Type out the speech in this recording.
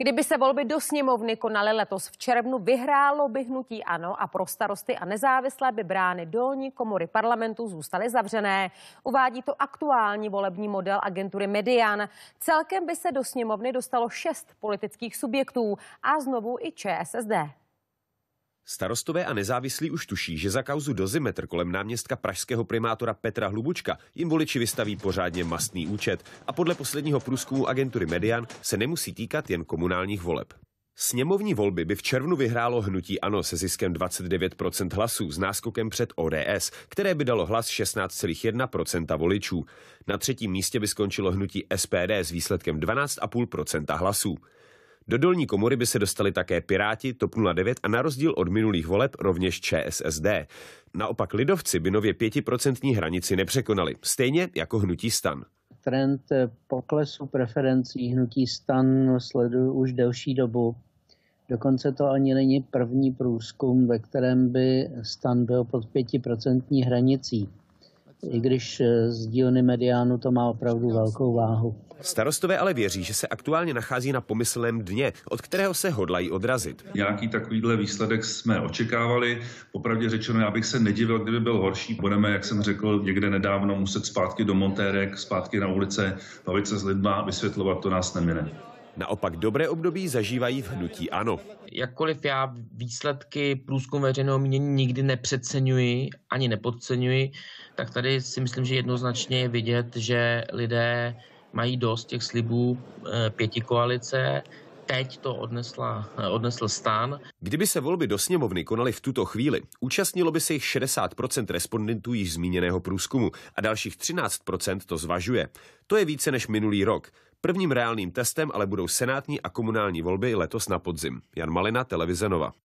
Kdyby se volby do sněmovny konaly letos v červnu, vyhrálo by hnutí ANO a pro starosty a nezávislé by brány dolní komory parlamentu zůstaly zavřené. Uvádí to aktuální volební model agentury Median. Celkem by se do sněmovny dostalo šest politických subjektů a znovu i ČSSD. Starostové a nezávislí už tuší, že za kauzu dozimetr kolem náměstka pražského primátora Petra Hlubučka jim voliči vystaví pořádně mastný účet a podle posledního průzkumu agentury Median se nemusí týkat jen komunálních voleb. Sněmovní volby by v červnu vyhrálo hnutí ANO se ziskem 29% hlasů s náskokem před ODS, které by dalo hlas 16,1% voličů. Na třetím místě by skončilo hnutí SPD s výsledkem 12,5% hlasů. Do dolní komory by se dostali také Piráti, TOP 09 a na rozdíl od minulých voleb rovněž ČSSD. Naopak lidovci by nově pětiprocentní hranici nepřekonali, stejně jako hnutí stan. Trend poklesu preferencí hnutí stan sleduju už delší dobu. Dokonce to ani není první průzkum, ve kterém by stan byl pod pětiprocentní hranicí i když eh, z dílny mediánu to má opravdu velkou váhu. Starostové ale věří, že se aktuálně nachází na pomyslném dně, od kterého se hodlají odrazit. Nějaký takovýhle výsledek jsme očekávali. Popravdě řečeno, já bych se nedivil, kdyby byl horší. Budeme, jak jsem řekl, někde nedávno muset zpátky do Montérek, zpátky na ulice, bavit se s lidma, vysvětlovat to nás nemine. Naopak dobré období zažívají v hnutí ANO. Jakkoliv já výsledky průzkum veřejného mínění nikdy nepřeceňuji ani nepodceňuji, tak tady si myslím, že jednoznačně je vidět, že lidé mají dost těch slibů eh, pěti koalice, teď to odnesla, eh, odnesl stán. Kdyby se volby do sněmovny konaly v tuto chvíli, účastnilo by se jich 60% respondentů již zmíněného průzkumu a dalších 13% to zvažuje. To je více než minulý rok. Prvním reálným testem ale budou senátní a komunální volby letos na podzim. Jan Malina, Televize Nova.